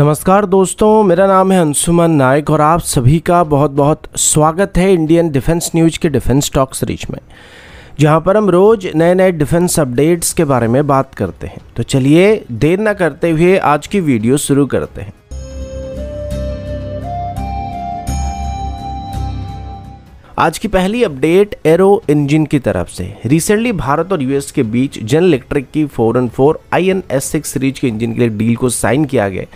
नमस्कार दोस्तों मेरा नाम है अंशुमन नायक और आप सभी का बहुत बहुत स्वागत है इंडियन डिफेंस न्यूज़ के डिफेंस टॉक सीरीज में जहां पर हम रोज़ नए नए डिफेंस अपडेट्स के बारे में बात करते हैं तो चलिए देर ना करते हुए आज की वीडियो शुरू करते हैं आज की पहली अपडेट एरो इंजन की तरफ से रिसेंटली भारत और यूएस के बीच जनरल इलेक्ट्रिक की four and four I N S six series के इंजन के लिए डील को साइन किया गया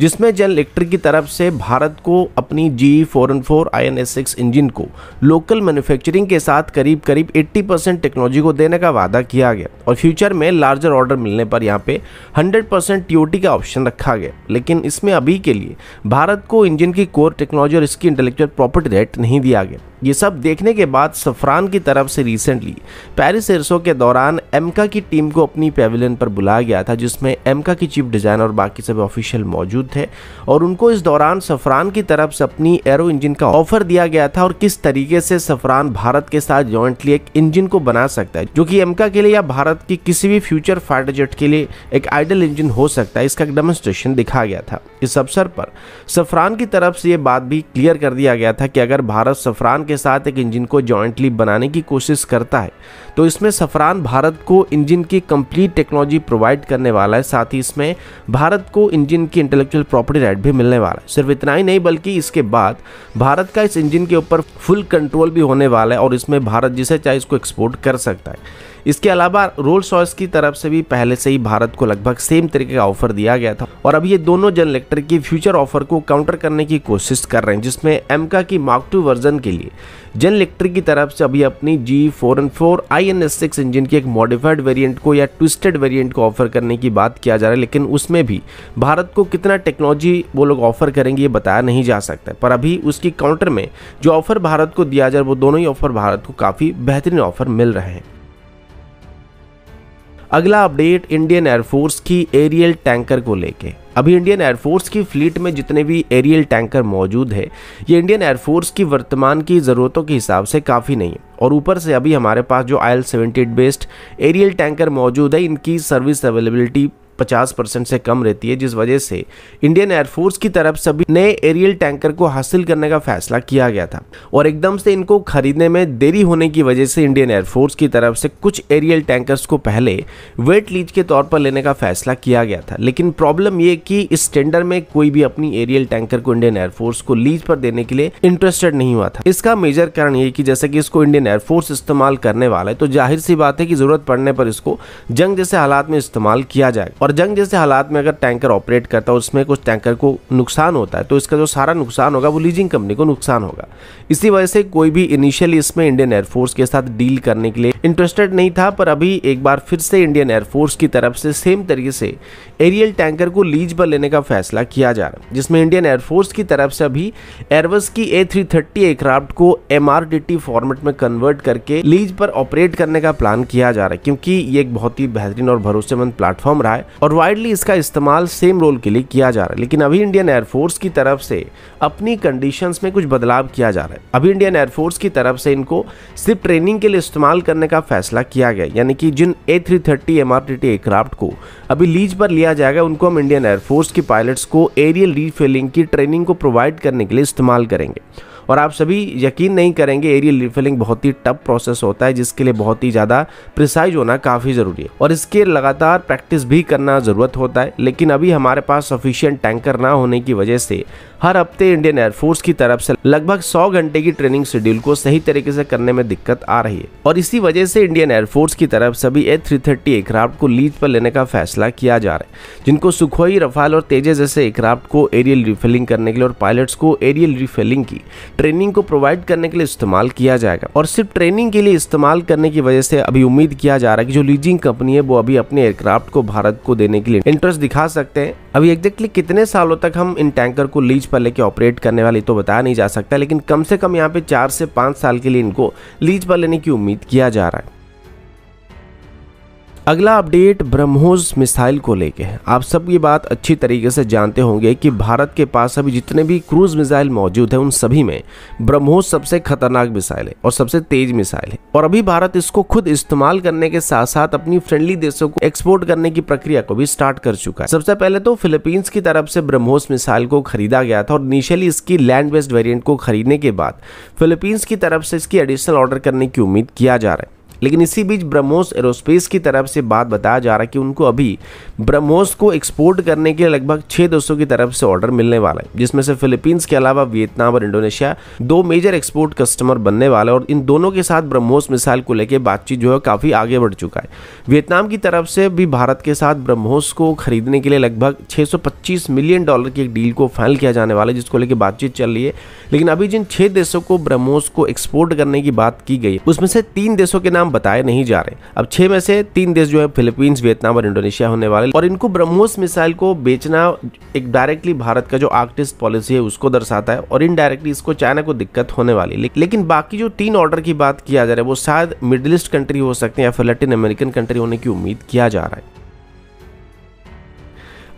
जिसमें जनरल इलेक्ट्रिक की तरफ से भारत को अपनी G four N four I N S X engine को लोकल मैन्युफैक्चरिंग के साथ करीब करीब 80 परसेंट टेक्नोलॉजी को देने का वादा किया गया और फ्यूचर में लार्जर ऑर्डर मिलने पर यहाँ पे 100 परसेंट टी का ऑप्शन रखा गया लेकिन इसमें अभी के लिए भारत को इंजन की कोर टेक्नोलॉजी और इसकी इंटेलेक्चुअल प्रॉपर्टी रेट नहीं दिया गया ये सब देखने के बाद सफरान की तरफ से रिसेंटली पेरिस एरसो के दौरान एमका की टीम को अपनी पेविलियन पर बुलाया गया था जिसमें एमका की चीफ डिज़ाइनर और बाकी सब ऑफिशियल मौजूद मौजूद थे और उनको इस दौरान सफरान की तरफ से अपनी एरो इंजन का ऑफर दिया गया था और किस तरीके से सफरान भारत के साथ जॉइंटली एक इंजन को बना सकता है जो कि एमका के लिए या भारत की किसी भी फ्यूचर फाइटर जेट के लिए एक आइडल इंजन हो सकता है इसका डेमोन्स्ट्रेशन दिखा गया था इस अवसर पर सफरान की तरफ से ये बात भी क्लियर कर दिया गया था कि अगर भारत सफरान के साथ एक इंजन को जॉइंटली बनाने की कोशिश करता है तो इसमें सफरान भारत को इंजन की कंप्लीट टेक्नोलॉजी प्रोवाइड करने वाला है साथ ही इसमें भारत को इंजन की इंटेलेक्चुअल इंटेलेक्चुअल प्रॉपर्टी राइट भी मिलने वाला है सिर्फ इतना ही नहीं बल्कि इसके बाद भारत का इस इंजन के ऊपर फुल कंट्रोल भी होने वाला है और इसमें भारत जिसे चाहे इसको एक्सपोर्ट कर सकता है इसके अलावा रोल्स रॉयस की तरफ से भी पहले से ही भारत को लगभग सेम तरीके का ऑफर दिया गया था और अब ये दोनों जनरेक्टर की फ्यूचर ऑफर को काउंटर करने की कोशिश कर रहे हैं जिसमें एमका की मार्क टू वर्जन के लिए जन इलेक्ट्रिक की तरफ से अभी अपनी G four N four I N S six engine की एक मॉडिफाइड वेरिएंट को या ट्विस्टेड वेरिएंट को ऑफर करने की बात किया जा रहा है लेकिन उसमें भी भारत को कितना टेक्नोलॉजी वो लोग ऑफर करेंगे ये बताया नहीं जा सकता पर अभी उसकी काउंटर में जो ऑफर भारत को दिया जा रहा है वो दोनों ही ऑफर भारत को काफ़ी बेहतरीन ऑफर मिल रहे हैं अगला अपडेट इंडियन एयरफोर्स की एरियल टैंकर को लेके अभी इंडियन एयरफोर्स की फ्लीट में जितने भी एरियल टैंकर मौजूद है ये इंडियन एयरफोर्स की वर्तमान की ज़रूरतों के हिसाब से काफ़ी नहीं है और ऊपर से अभी हमारे पास जो IL seventy based aerial tanker मौजूद है इनकी सर्विस अवेलेबिलिटी 50 परसेंट से कम रहती है जिस वजह से इंडियन एयरफोर्स की तरफ सभी नए एरियल टैंकर को हासिल करने का फैसला किया गया था और एकदम से इनको खरीदने में देरी होने की वजह से इंडियन एयरफोर्स की तरफ से कुछ एरियल टैंकर्स को पहले वेट लीज के तौर पर लेने का फैसला किया गया था लेकिन प्रॉब्लम यह कि इस टेंडर में कोई भी अपनी एरियल टैंकर को इंडियन एयरफोर्स को लीज पर देने के लिए इंटरेस्टेड नहीं हुआ था इसका मेजर कारण ये कि जैसे कि इसको इंडियन एयरफोर्स इस्तेमाल करने वाला है तो जाहिर सी बात है कि जरूरत पड़ने पर इसको जंग जैसे हालात में इस्तेमाल किया जाएगा और और जंग जैसे हालात में अगर टैंकर ऑपरेट करता है उसमें कुछ टैंकर को नुकसान होता है तो इसका जो सारा नुकसान होगा वो लीजिंग कंपनी को नुकसान होगा इसी वजह से कोई भी इनिशियली इसमें इंडियन एयरफोर्स के साथ डील करने के लिए इंटरेस्टेड नहीं था पर अभी एक बार फिर से इंडियन एयरफोर्स की तरफ से सेम तरीके से एरियल टैंकर को लीज पर लेने का फैसला किया जा रहा है जिसमें इंडियन एयरफोर्स की तरफ से अभी एयरबस की ए थ्री थर्टी एयरक्राफ्ट को एम फॉर्मेट में कन्वर्ट करके लीज पर ऑपरेट करने का प्लान किया जा रहा है क्योंकि ये एक बहुत ही बेहतरीन और भरोसेमंद प्लेटफॉर्म रहा है और वाइडली इसका इस्तेमाल सेम रोल के लिए किया जा रहा है लेकिन अभी इंडियन एयरफोर्स की तरफ से अपनी कंडीशंस में कुछ बदलाव किया जा रहा है अभी इंडियन एयरफोर्स की तरफ से इनको सिर्फ ट्रेनिंग के लिए इस्तेमाल करने का फैसला किया गया यानी कि जिन A three thirty M R aircraft को अभी लीज पर लिया जाएगा उनको हम इंडियन एयरफोर्स के पायलट्स को एरियल रीफिलिंग की ट्रेनिंग को प्रोवाइड करने के लिए इस्तेमाल करेंगे और आप सभी यकीन नहीं करेंगे एरियल रिफिलिंग बहुत ही टफ प्रोसेस होता है जिसके लिए बहुत ही ज़्यादा प्रिसाइज होना काफ़ी ज़रूरी है और इसके लगातार प्रैक्टिस भी करना ज़रूरत होता है लेकिन अभी हमारे पास सफिशियंट टैंकर ना होने की वजह से हर हफ्ते इंडियन एयरफोर्स की तरफ से लगभग 100 घंटे की ट्रेनिंग शेड्यूल को सही तरीके से करने में दिक्कत आ रही है और इसी वजह से इंडियन एयरफोर्स की तरफ सभी ए थ्री थर्टी एयरक्राफ्ट को लीज पर लेने का फैसला किया जा रहा है जिनको सुखोई रफाल और तेजे जैसे एयरक्राफ्ट को एरियल रिफिलिंग करने के लिए और पायलट्स को एरियल रिफिलिंग की ट्रेनिंग को प्रोवाइड करने के लिए इस्तेमाल किया जाएगा और सिर्फ ट्रेनिंग के लिए इस्तेमाल करने की वजह से अभी उम्मीद किया जा रहा है कि जो लीजिंग कंपनी है वो अभी अपने एयरक्राफ्ट को भारत को देने के लिए इंटरेस्ट दिखा सकते हैं अभी एग्जैक्टली कितने सालों तक हम इन टैंकर को लीज पर लेके ऑपरेट करने वाले तो बताया नहीं जा सकता लेकिन कम से कम यहाँ पे चार से पाँच साल के लिए इनको लीज पर लेने की उम्मीद किया जा रहा है अगला अपडेट ब्रह्मोस मिसाइल को लेके है आप सब ये बात अच्छी तरीके से जानते होंगे कि भारत के पास अभी जितने भी क्रूज मिसाइल मौजूद हैं उन सभी में ब्रह्मोस सबसे खतरनाक मिसाइल है और सबसे तेज मिसाइल है और अभी भारत इसको खुद इस्तेमाल करने के साथ साथ अपनी फ्रेंडली देशों को एक्सपोर्ट करने की प्रक्रिया को भी स्टार्ट कर चुका है सबसे पहले तो फिलीपींस की तरफ से ब्रह्मोस मिसाइल को खरीदा गया था और निशली इसकी लैंड बेस्ड वेरियंट को खरीदने के बाद फिलीपींस की तरफ से इसकी एडिशनल ऑर्डर करने की उम्मीद किया जा रहा है लेकिन इसी बीच ब्रह्मोस एरोस्पेस की तरफ से बात बताया जा रहा है कि उनको अभी ब्रह्मोस को एक्सपोर्ट करने के लगभग छह देशों की तरफ से ऑर्डर मिलने वाला है जिसमें से फिलीपींस के अलावा वियतनाम और इंडोनेशिया दो मेजर एक्सपोर्ट कस्टमर बनने वाले और इन दोनों के साथ ब्रह्मोस मिसाइल को लेकर बातचीत जो है काफ़ी आगे बढ़ चुका है वियतनाम की तरफ से भी भारत के साथ ब्रह्मोस को खरीदने के लिए लगभग छह मिलियन डॉलर की एक डील को फाइनल किया जाने वाला है जिसको लेकर बातचीत चल रही है लेकिन अभी जिन छह देशों को ब्रह्मोस को एक्सपोर्ट करने की बात की गई उसमें से तीन देशों के नाम बताए नहीं जा रहे अब छह में से तीन देश जो है फिलीपींस वियतनाम और इंडोनेशिया होने वाले और इनको ब्रह्मोस मिसाइल को बेचना एक डायरेक्टली भारत का जो आर्टिस्ट पॉलिसी है उसको दर्शाता है और इनडायरेक्टली इसको चाइना को दिक्कत होने वाली लेकिन बाकी जो तीन ऑर्डर की बात किया जा रहा है वो शायद मिडिल ईस्ट कंट्री हो सकते हैं या फिर लेटिन अमेरिकन कंट्री होने की उम्मीद किया जा रहा है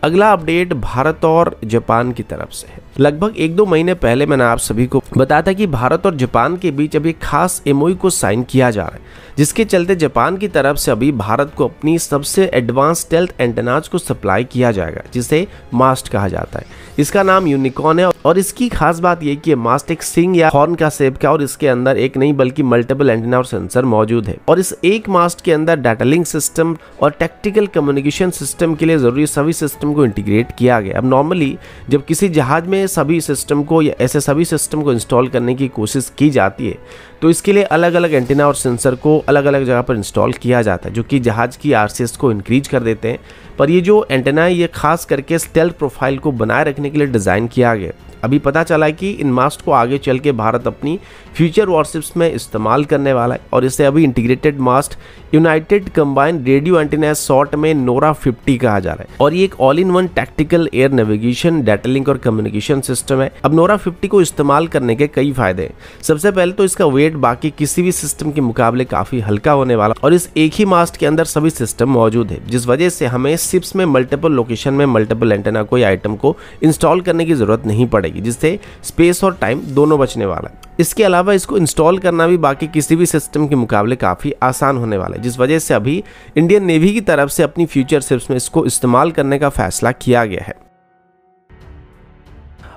अगला अपडेट भारत और जापान की तरफ से है लगभग एक दो महीने पहले मैंने आप सभी को बताया था कि भारत और जापान के बीच अभी खास एमओई को साइन किया जा रहा है जिसके चलते जापान की तरफ से अभी भारत को अपनी सबसे एडवांस टेल्थ एंटेनाज को सप्लाई किया जाएगा जिसे मास्ट कहा जाता है इसका नाम यूनिकॉर्न है और इसकी खास बात यह कि मास्ट एक सिंग या हॉर्न का सेप का और इसके अंदर एक नहीं बल्कि मल्टीपल एंटेना और सेंसर मौजूद है और इस एक मास्ट के अंदर डाटा लिंक सिस्टम और टेक्टिकल कम्युनिकेशन सिस्टम के लिए जरूरी सभी सिस्टम सिस्टम को इंटीग्रेट किया गया अब नॉर्मली जब किसी जहाज़ में सभी सिस्टम को या ऐसे सभी सिस्टम को इंस्टॉल करने की कोशिश की जाती है तो इसके लिए अलग अलग एंटीना और सेंसर को अलग अलग जगह पर इंस्टॉल किया जाता है जो कि जहाज़ की आर को इंक्रीज कर देते हैं पर ये जो एंटेना है ये खास करके स्टेल्थ प्रोफाइल को बनाए रखने के लिए डिज़ाइन किया गया अभी पता चला है कि इन मास्क को आगे चल के भारत अपनी फ्यूचर वॉरशिप्स में इस्तेमाल करने वाला है और इसे अभी integrated mast united combine radio antenna short में नोरा 50 कहा जा रहा है और ये एक all in one tactical air navigation data link और कम्युनिकेशन सिस्टम है अब नोरा 50 को इस्तेमाल करने के कई फायदे हैं सबसे पहले तो इसका वेट बाकी किसी भी सिस्टम के मुकाबले काफी हल्का होने वाला और इस एक ही मास्ट के अंदर सभी सिस्टम मौजूद है जिस वजह से हमें सिप्स में मल्टीपल लोकेशन में मल्टीपल एंटेना कोई आइटम को इंस्टॉल करने की जरूरत नहीं पड़ेगी जाएगी जिससे स्पेस और टाइम दोनों बचने वाला है इसके अलावा इसको इंस्टॉल करना भी बाकी किसी भी सिस्टम के मुकाबले काफ़ी आसान होने वाला है जिस वजह से अभी इंडियन नेवी की तरफ से अपनी फ्यूचर शिप्स में इसको इस्तेमाल करने का फैसला किया गया है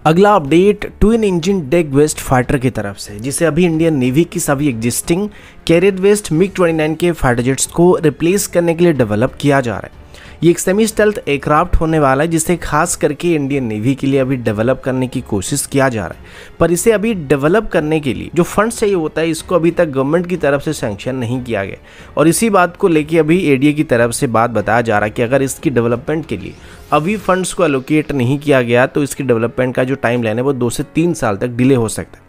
अगला update twin engine deck based fighter की तरफ से जिसे अभी इंडियन नेवी की सभी एग्जिस्टिंग कैरियर वेस्ट मिग 29 के फाइटर जेट्स को रिप्लेस करने के लिए डेवलप किया जा रहा है ये एक सेमी स्टेल्थ एयरक्राफ्ट होने वाला है जिसे खास करके इंडियन नेवी के लिए अभी डेवलप करने की कोशिश किया जा रहा है पर इसे अभी डेवलप करने के लिए जो फंड चाहिए होता है इसको अभी तक गवर्नमेंट की तरफ से सेंक्शन नहीं किया गया और इसी बात को लेकर अभी ए की तरफ से बात बताया जा रहा है कि अगर इसकी डेवलपमेंट के लिए अभी फंड्स को एलोकेट नहीं किया गया तो इसकी डेवलपमेंट का जो टाइम लाइन है वो दो से तीन साल तक डिले हो सकता है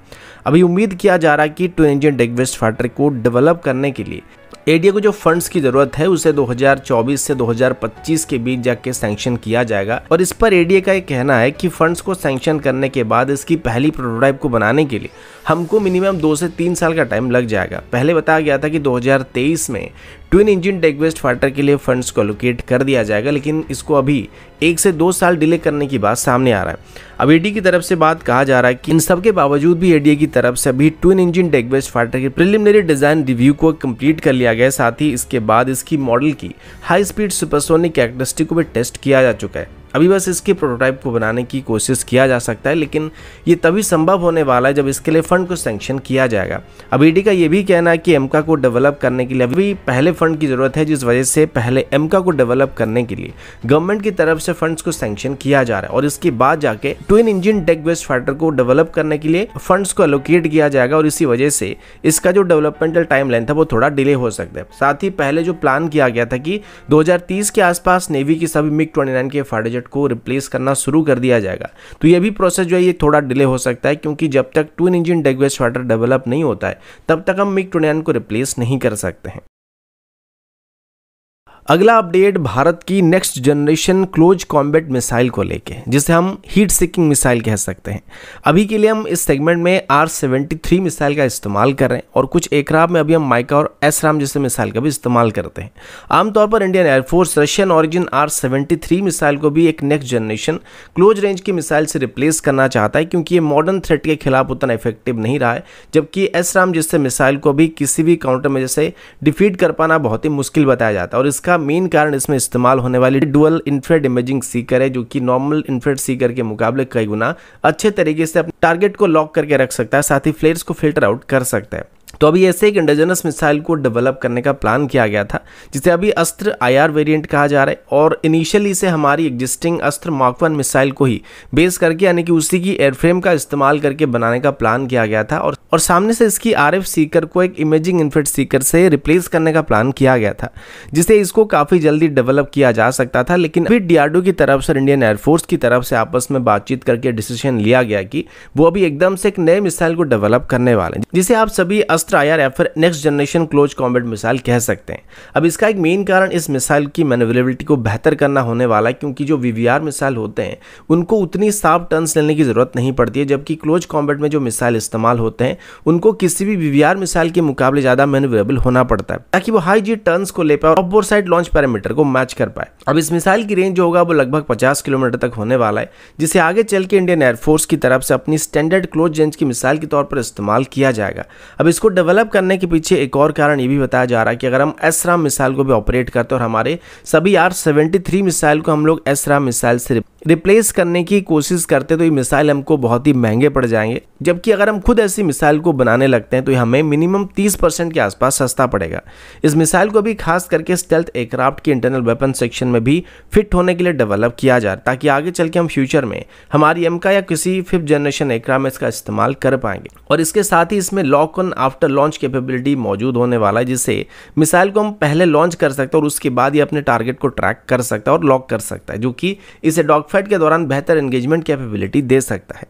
अभी उम्मीद किया जा रहा है कि टू इंजन डेगवेस्ट फाटर को डेवलप करने के लिए एडीए को जो फंड्स की जरूरत है उसे 2024 से 2025 के बीच जाके सैंक्शन किया जाएगा और इस पर एडीए का ये कहना है कि फंड्स को सैंक्शन करने के बाद इसकी पहली प्रोटोटाइप को बनाने के लिए हमको मिनिमम दो से तीन साल का टाइम लग जाएगा पहले बताया गया था कि 2023 में ट्विन इंजन डेगवेस्ट फाइटर के लिए फंड्स को लोकेट कर दिया जाएगा लेकिन इसको अभी एक से दो साल डिले करने की बात सामने आ रहा है अब ईडी की तरफ से बात कहा जा रहा है कि इन सब के बावजूद भी एडीए की तरफ से अभी ट्विन इंजन डेगवेस्ट फाइटर के प्रिलिमिनरी डिजाइन रिव्यू को कम्प्लीट कर लिया गया साथ ही इसके बाद इसकी मॉडल की हाई स्पीड सुपरसोनिक कैरेक्टरिस्टिक को भी टेस्ट किया जा चुका है अभी बस इसके प्रोटोटाइप को बनाने की कोशिश किया जा सकता है लेकिन ये तभी संभव होने वाला है जब इसके लिए फंड को सेंक्शन किया जाएगा अब ईडी का ये भी कहना है कि एमका को डेवलप करने के लिए अभी पहले फंड की ज़रूरत है जिस वजह से पहले एमका को डेवलप करने के लिए गवर्नमेंट की तरफ से फंड को सेंक्शन किया जा रहा है और इसके बाद जाके twin engine deck based fighter को डेवलप करने के लिए फंड को एलोकेट किया जाएगा और इसी वजह से इसका जो डेवलपमेंटल टाइम लेंथ है वो थोड़ा डिले हो सकता है साथ ही पहले जो प्लान किया गया था कि दो के आसपास नेवी की सभी मिग ट्वेंटी के फाइटर बजट को रिप्लेस करना शुरू कर दिया जाएगा तो यह भी प्रोसेस जो है ये थोड़ा डिले हो सकता है क्योंकि जब तक twin engine deck based fighter develop नहीं होता है तब तक हम मिग ट्वेंटी को रिप्लेस नहीं कर सकते हैं अगला अपडेट भारत की next generation close combat missile को लेके जिसे हम हीट सिकिंग मिसाइल कह सकते हैं अभी के लिए हम इस सेगमेंट में आर सेवेंटी थ्री मिसाइल का इस्तेमाल कर रहे हैं और कुछ एकराब में अभी हम माइका और एस राम जैसे मिसाइल का भी इस्तेमाल करते हैं आमतौर पर Indian air force Russian origin R seventy three missile को भी एक नेक्स्ट जनरेशन क्लोज रेंज की मिसाइल से रिप्लेस करना चाहता है क्योंकि ये मॉडर्न थ्रेट के खिलाफ उतना इफेक्टिव नहीं रहा है जबकि एस राम जैसे मिसाइल को भी किसी भी काउंटर में जैसे डिफीट कर पाना बहुत ही मुश्किल बताया जाता है और इसका मेन कारण इसमें इस्तेमाल होने वाली डुअल इन्फ्रेड इमेजिंग सीकर है जो कि नॉर्मल इन्फ्रेड सीकर के मुकाबले कई गुना अच्छे तरीके से अपने टारगेट को लॉक करके रख सकता है साथ ही फ्लेयर्स को फिल्टर आउट कर सकता है तो अभी ऐसे एक इंडिजनस मिसाइल को डेवलप करने का प्लान किया गया था जिसे अभी अस्त्र आईआर वेरिएंट कहा जा रहा है और इनिशियली से हमारी एग्जिस्टिंग अस्त्र माकवन मिसाइल को ही बेस करके यानी कि उसी की एयरफ्रेम का इस्तेमाल करके बनाने का प्लान किया गया था और और सामने से इसकी आर सीकर को एक इमेजिंग इन्फेट सीकर से रिप्लेस करने का प्लान किया गया था जिसे इसको काफ़ी जल्दी डेवलप किया जा सकता था लेकिन अभी डीआरडो की तरफ से इंडियन एयरफोर्स की तरफ से आपस में बातचीत करके डिसीजन लिया गया कि वो अभी एकदम से एक नए मिसाइल को डेवलप करने वाले हैं जिसे आप सभी अस्त्र फर्स्ट आईआर या फिर next generation close combat missile कह सकते हैं अब इसका एक मेन कारण इस मिसाइल की मैनवरेबिलिटी को बेहतर करना होने वाला है क्योंकि जो वी मिसाइल होते हैं उनको उतनी साफ टर्न्स लेने की ज़रूरत नहीं पड़ती है जबकि क्लोज कॉम्बेट में जो मिसाइल इस्तेमाल होते हैं उनको किसी भी वी मिसाइल के मुकाबले ज़्यादा मैनवरेबल होना पड़ता है ताकि वो हाई जी टर्न्स को ले पाए और बोर साइड लॉन्च पैरामीटर को मैच कर पाए अब इस मिसाइल की रेंज जो होगा वो लगभग पचास किलोमीटर तक होने वाला है जिसे आगे चल के इंडियन एयरफोर्स की तरफ से अपनी स्टैंडर्ड क्लोज रेंज की मिसाइल के तौर पर इस्तेमाल किया जाएगा अब इसको डेवलप करने के पीछे एक और कारण ये भी बताया जा रहा है कि अगर हम राम मिसाइल को भी ऑपरेट करते और हमारे सभी आर सेवेंटी थ्री मिसाइल को हम लोग राम मिसाइल से रिप्लेस करने की कोशिश करते तो ये मिसाइल हमको बहुत ही महंगे पड़ जाएंगे जबकि अगर हम खुद ऐसी मिसाइल को बनाने लगते हैं तो हमें मिनिमम 30 परसेंट के आसपास सस्ता पड़ेगा इस मिसाइल को भी खास करके स्टेल्थ एयरक्राफ्ट के इंटरनल वेपन सेक्शन में भी फिट होने के लिए डेवलप किया जाए ताकि आगे चल के हम फ्यूचर में हमारी एमका या किसी फिफ्थ जनरेशन एयरक्राफ्ट में इसका इस्तेमाल कर पाएंगे और इसके साथ ही इसमें lock on after launch capability मौजूद होने वाला है जिससे मिसाइल को हम पहले लॉन्च कर सकते हैं और उसके बाद ही अपने टारगेट को ट्रैक कर सकता है और लॉक कर सकता है जो कि इसे डॉग फाइट के दौरान बेहतर एंगेजमेंट कैपेबिलिटी दे सकता है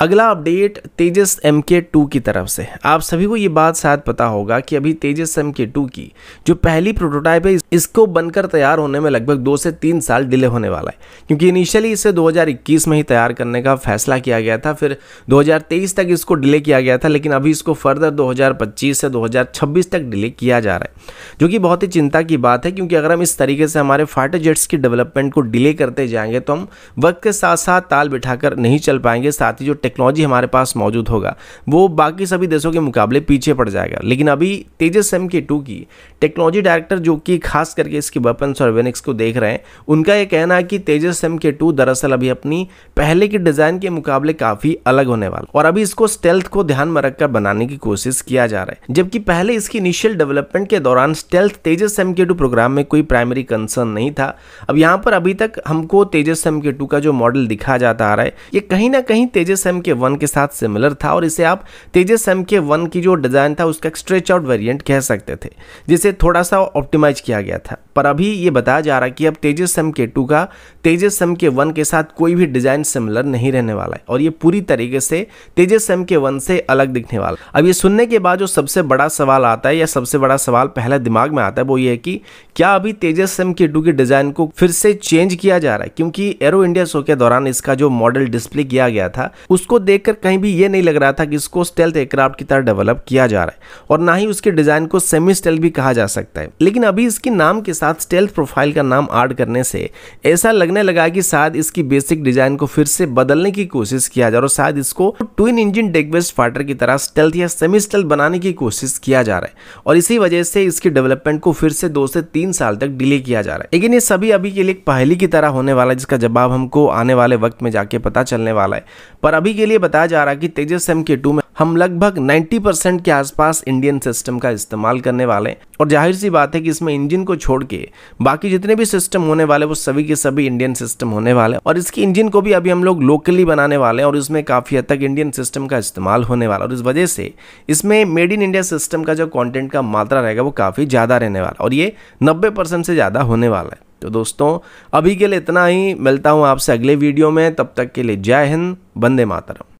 अगला update Tejas M K two की तरफ से आप सभी को ये बात शायद पता होगा कि अभी तेजस एम के टू की जो पहली प्रोटोटाइप है इसको बनकर तैयार होने में लगभग दो से तीन साल डिले होने वाला है क्योंकि इनिशियली इसे 2021 में ही तैयार करने का फैसला किया गया था फिर 2023 तक इसको डिले किया गया था लेकिन अभी इसको फर्दर दो से दो तक डिले किया जा रहा है जो कि बहुत ही चिंता की बात है क्योंकि अगर हम इस तरीके से हमारे फाइटर जेट्स की डेवलपमेंट को डिले करते जाएंगे तो हम वक्त के साथ साथ ताल बिठाकर नहीं चल पाएंगे साथ ही जो टेक्नोलॉजी हमारे पास मौजूद होगा वो बाकी सभी देशों के मुकाबले पीछे पड़ जाएगा लेकिन अभी तेजस एम के टू की टेक्नोलॉजी डायरेक्टर जो कि खास करके इसके वेपन्स और वेनिक्स को देख रहे हैं उनका ये कहना है कि तेजस एम के टू दरअसल अभी अपनी पहले के डिज़ाइन के मुकाबले काफ़ी अलग होने वाला और अभी इसको स्टेल्थ को ध्यान में रखकर बनाने की कोशिश किया जा रहा है जबकि पहले इसकी इनिशियल डेवलपमेंट के दौरान stealth Tejas M K two program में कोई प्राइमरी कंसर्न नहीं था अब यहाँ पर अभी तक हमको तेजस एम के टू का जो मॉडल दिखा जाता आ रहा है ये कहीं ना कहीं Tejas M M K one के साथ सिमिलर था और इसे आप तेजस एम के वन की जो डिज़ाइन था उसका स्ट्रेच आउट वेरिएंट कह सकते थे जिसे थोड़ा सा ऑप्टिमाइज किया गया था पर अभी ये बताया जा रहा है कि अब तेजस एम के टू का तेजस एम के वन के साथ कोई भी डिज़ाइन सिमिलर नहीं रहने वाला है और ये पूरी तरीके से तेजस एम के वन से अलग दिखने वाला अब ये सुनने के बाद जो सबसे बड़ा सवाल आता है या सबसे बड़ा सवाल पहले दिमाग में आता है वो ये है कि क्या अभी तेजस एम के टू के डिज़ाइन को फिर से चेंज किया जा रहा है क्योंकि एरो इंडिया शो के दौरान इसका जो मॉडल डिस्प्ले किया गया था उस उसको देखकर कहीं भी ये नहीं लग रहा था कि इसको स्टेल्थ एयरक्राफ्ट की तरह डेवलप किया जा रहा है और ना ही उसके डिज़ाइन को सेमी स्टेल्थ भी कहा जा सकता है लेकिन अभी इसके नाम के साथ स्टेल्थ प्रोफाइल का नाम ऐड करने से ऐसा लगने लगा कि शायद इसकी बेसिक डिज़ाइन को फिर से बदलने की कोशिश किया जा रहा है और शायद इसको ट्विन इंजन डेगवेस्ट फाइटर की तरह स्टेल्थ या सेमी स्टेल्थ बनाने की कोशिश किया जा रहा है और इसी वजह से इसके डेवलपमेंट को फिर से दो से तीन साल तक डिले किया जा रहा है लेकिन ये सभी अभी के लिए पहली की तरह होने वाला है जिसका जवाब हमको आने वाले वक्त में जाके पता चलने वाला है पर अभी के लिए बताया जा रहा है कि तेजस एम के टू में हम लगभग 90 परसेंट के आसपास इंडियन सिस्टम का इस्तेमाल करने वाले हैं और जाहिर सी बात है कि इसमें इंजन को छोड़ के बाकी जितने भी सिस्टम होने वाले वो सभी के सभी इंडियन सिस्टम होने वाले हैं और इसकी इंजन को भी अभी हम लोग लोकली बनाने वाले हैं और इसमें काफ़ी हद तक इंडियन सिस्टम का इस्तेमाल होने वाला और इस वजह से इसमें मेड इन इंडिया सिस्टम का जो कॉन्टेंट का मात्रा रहेगा वो काफ़ी ज़्यादा रहने वाला और ये नब्बे से ज़्यादा होने वाला है तो दोस्तों अभी के लिए इतना ही मिलता हूँ आपसे अगले वीडियो में तब तक के लिए जय हिंद बंदे मातरम